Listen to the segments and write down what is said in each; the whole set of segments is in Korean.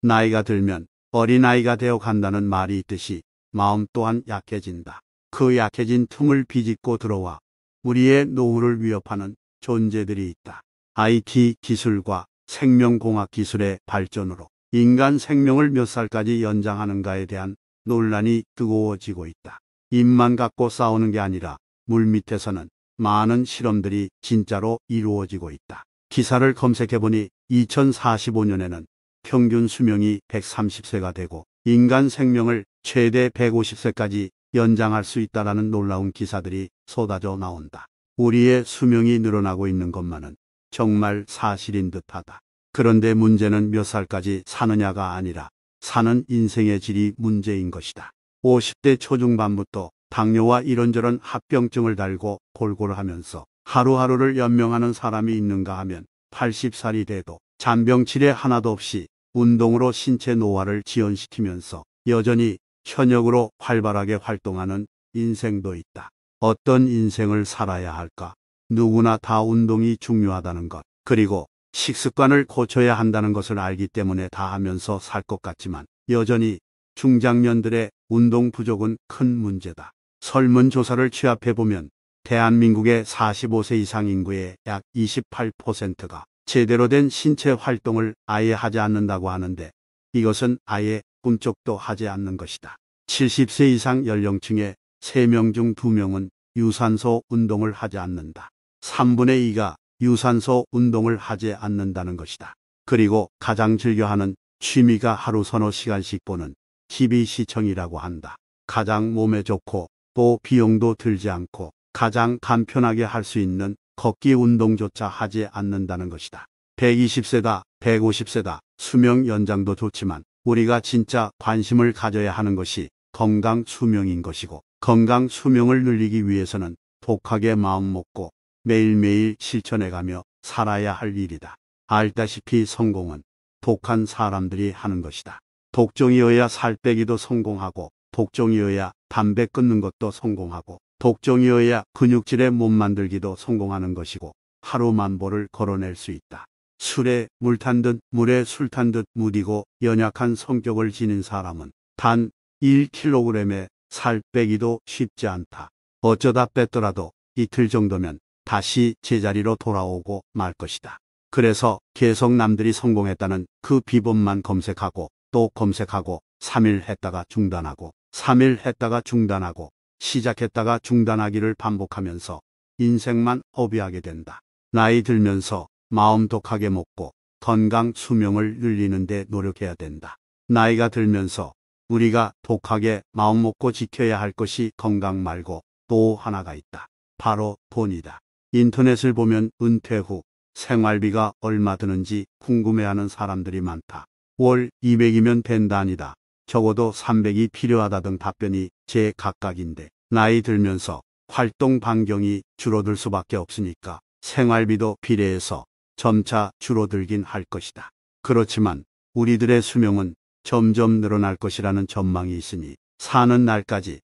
나이가 들면 어린아이가 되어 간다는 말이 있듯이 마음 또한 약해진다. 그 약해진 틈을 비집고 들어와 우리의 노후를 위협하는 존재들이 있다. IT 기술과 생명공학 기술의 발전으로 인간 생명을 몇 살까지 연장하는가에 대한 논란이 뜨거워지고 있다. 입만 갖고 싸우는 게 아니라 물밑에서는 많은 실험들이 진짜로 이루어지고 있다. 기사를 검색해보니 2045년에는 평균 수명이 130세가 되고 인간 생명을 최대 150세까지 연장할 수 있다라는 놀라운 기사들이 쏟아져 나온다. 우리의 수명이 늘어나고 있는 것만은 정말 사실인 듯하다. 그런데 문제는 몇 살까지 사느냐가 아니라 사는 인생의 질이 문제인 것이다. 50대 초중반부터 당뇨와 이런저런 합병증을 달고 골골 하면서 하루하루를 연명하는 사람이 있는가 하면 80살이 돼도 잔병치레 하나도 없이 운동으로 신체 노화를 지연시키면서 여전히 현역으로 활발하게 활동하는 인생도 있다. 어떤 인생을 살아야 할까? 누구나 다 운동이 중요하다는 것, 그리고 식습관을 고쳐야 한다는 것을 알기 때문에 다 하면서 살 것 같지만 여전히 중장년들의 운동 부족은 큰 문제다. 설문조사를 취합해보면 대한민국의 45세 이상 인구의 약 28%가 제대로 된 신체 활동을 아예 하지 않는다고 하는데 이것은 아예 꿈쩍도 하지 않는 것이다. 70세 이상 연령층의 3명 중 2명은 유산소 운동을 하지 않는다. 3분의 2가 유산소 운동을 하지 않는다는 것이다. 그리고 가장 즐겨하는 취미가 하루 서너 시간씩 보는 TV 시청이라고 한다. 가장 몸에 좋고 또 비용도 들지 않고 가장 간편하게 할 수 있는 걷기 운동조차 하지 않는다는 것이다. 120세다, 150세다, 수명 연장도 좋지만 우리가 진짜 관심을 가져야 하는 것이 건강 수명인 것이고 건강 수명을 늘리기 위해서는 독하게 마음 먹고 매일매일 실천해가며 살아야 할 일이다. 알다시피 성공은 독한 사람들이 하는 것이다. 독종이어야 살 빼기도 성공하고 독종이어야 담배 끊는 것도 성공하고 독종이어야 근육질의 몸 만들기도 성공하는 것이고 하루 만보를 걸어낼 수 있다. 술에 물 탄 듯 물에 술 탄 듯 무디고 연약한 성격을 지닌 사람은 단 1kg의 살 빼기도 쉽지 않다. 어쩌다 뺐더라도 이틀 정도면 다시 제자리로 돌아오고 말 것이다. 그래서 계속 남들이 성공했다는 그 비법만 검색하고 또 검색하고 3일 했다가 중단하고 3일 했다가 중단하고 시작했다가 중단하기를 반복하면서 인생만 허비하게 된다. 나이 들면서 마음 독하게 먹고 건강 수명을 늘리는 데 노력해야 된다. 나이가 들면서 우리가 독하게 마음 먹고 지켜야 할 것이 건강 말고 또 하나가 있다. 바로 돈이다. 인터넷을 보면 은퇴 후 생활비가 얼마 드는지 궁금해하는 사람들이 많다. 월 200이면 된다 아니다. 적어도 300이 필요하다던 답변이 제 각각인데 나이 들면서 활동 반경이 줄어들 수밖에 없으니까 생활비도 비례해서 점차 줄어들긴 할 것이다. 그렇지만 우리들의 수명은 점점 늘어날 것이라는 전망이 있으니 사는 날까지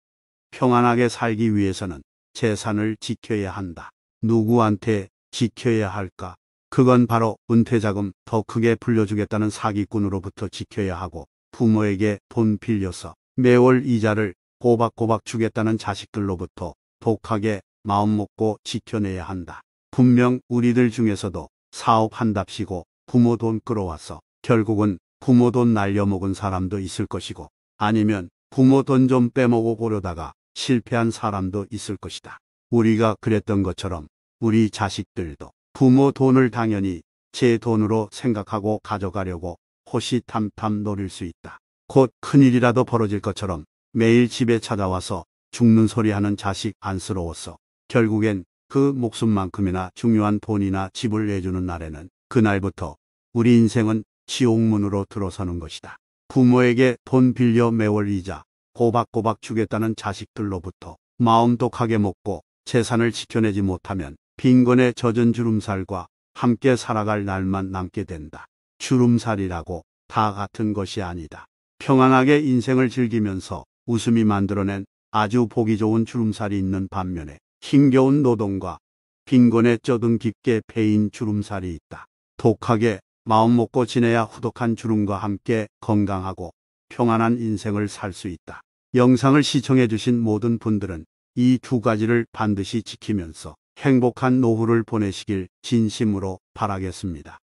평안하게 살기 위해서는 재산을 지켜야 한다. 누구한테 지켜야 할까? 그건 바로 은퇴자금 더 크게 불려주겠다는 사기꾼으로부터 지켜야 하고 부모에게 돈 빌려서 매월 이자를 꼬박꼬박 주겠다는 자식들로부터 독하게 마음 먹고 지켜내야 한다. 분명 우리들 중에서도 사업한답시고 부모 돈 끌어와서 결국은 부모 돈 날려먹은 사람도 있을 것이고 아니면 부모 돈 좀 빼먹어 보려다가 실패한 사람도 있을 것이다. 우리가 그랬던 것처럼 우리 자식들도 부모 돈을 당연히 제 돈으로 생각하고 가져가려고 호시탐탐 노릴 수 있다. 곧 큰일이라도 벌어질 것처럼 매일 집에 찾아와서 죽는 소리하는 자식 안쓰러웠어. 결국엔 그 목숨만큼이나 중요한 돈이나 집을 내주는 날에는 그날부터 우리 인생은 지옥문으로 들어서는 것이다. 부모에게 돈 빌려 매월 이자 꼬박꼬박 주겠다는 자식들로부터 마음 독하게 먹고 재산을 지켜내지 못하면 빈곤의 젖은 주름살과 함께 살아갈 날만 남게 된다. 주름살이라고 다 같은 것이 아니다. 평안하게 인생을 즐기면서 웃음이 만들어낸 아주 보기 좋은 주름살이 있는 반면에 힘겨운 노동과 빈곤에 쩌든 깊게 패인 주름살이 있다. 독하게 마음 먹고 지내야 후독한 주름과 함께 건강하고 평안한 인생을 살 수 있다. 영상을 시청해 주신 모든 분들은 이 두 가지를 반드시 지키면서 행복한 노후를 보내시길 진심으로 바라겠습니다.